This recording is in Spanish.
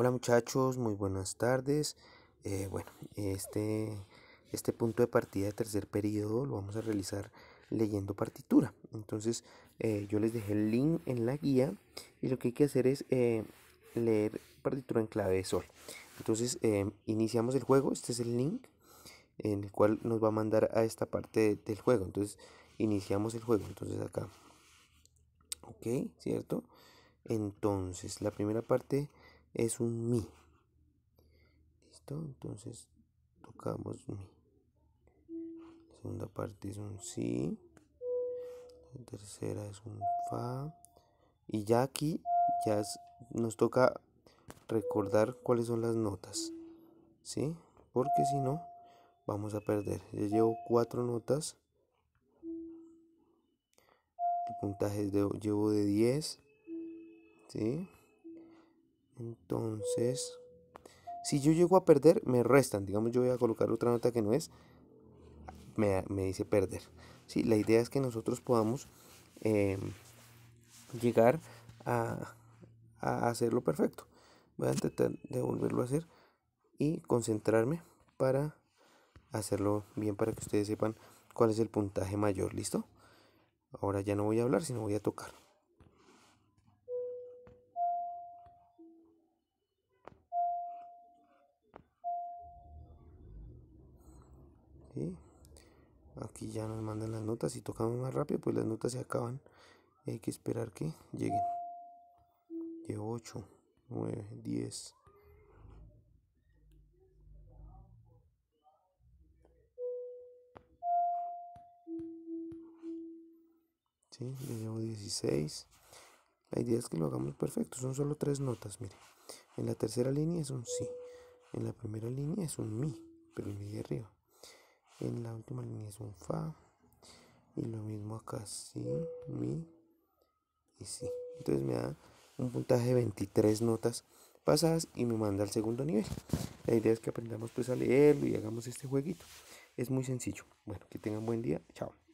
Hola muchachos, muy buenas tardes. Eh, bueno, este, este punto de partida de tercer periodo lo vamos a realizar leyendo partitura. Entonces eh, yo les dejé el link en la guía y lo que hay que hacer es eh, leer partitura en clave de sol. Entonces iniciamos el juego, este es el link en el cual nos va a mandar a esta parte del juego. Entonces iniciamos el juego, entonces acá. Ok, ¿cierto? Entonces la primera parte es un mi. ¿Listo? Entonces tocamos mi. segunda parte es un si. La tercera es un fa. Y ya aquí ya nos toca recordar cuáles son las notas. ¿Sí? Porque si no, vamos a perder. Ya llevo cuatro notas. El puntaje de, llevo de 10. Entonces, si yo llego a perder, me restan. Digamos, yo voy a colocar otra nota que no es. Me, dice perder. ¿sí? La idea es que nosotros podamos em, llegar a, hacerlo perfecto. Voy a intentar de volverlo a hacer y concentrarme para hacerlo bien para que ustedes sepan cuál es el puntaje mayor. ¿Listo? Ahora ya no voy a hablar, sino voy a tocar. Aquí ya nos mandan las notas, si tocamos más rápido, pues las notas se acaban. hay que esperar que lleguen. Llevo 8, 9, 10. ¿Sí? le llevo 16. La idea es que lo hagamos perfecto. Son solo tres notas, mire. En la tercera línea es un si. En la primera línea es un mi, pero el mi de arriba en la última línea es un fa y lo mismo acá si mi y si entonces me da un puntaje de 23 notas pasadas y me manda al segundo nivel la idea es que aprendamos pues a leerlo y hagamos este jueguito es muy sencillo bueno que tengan buen día chao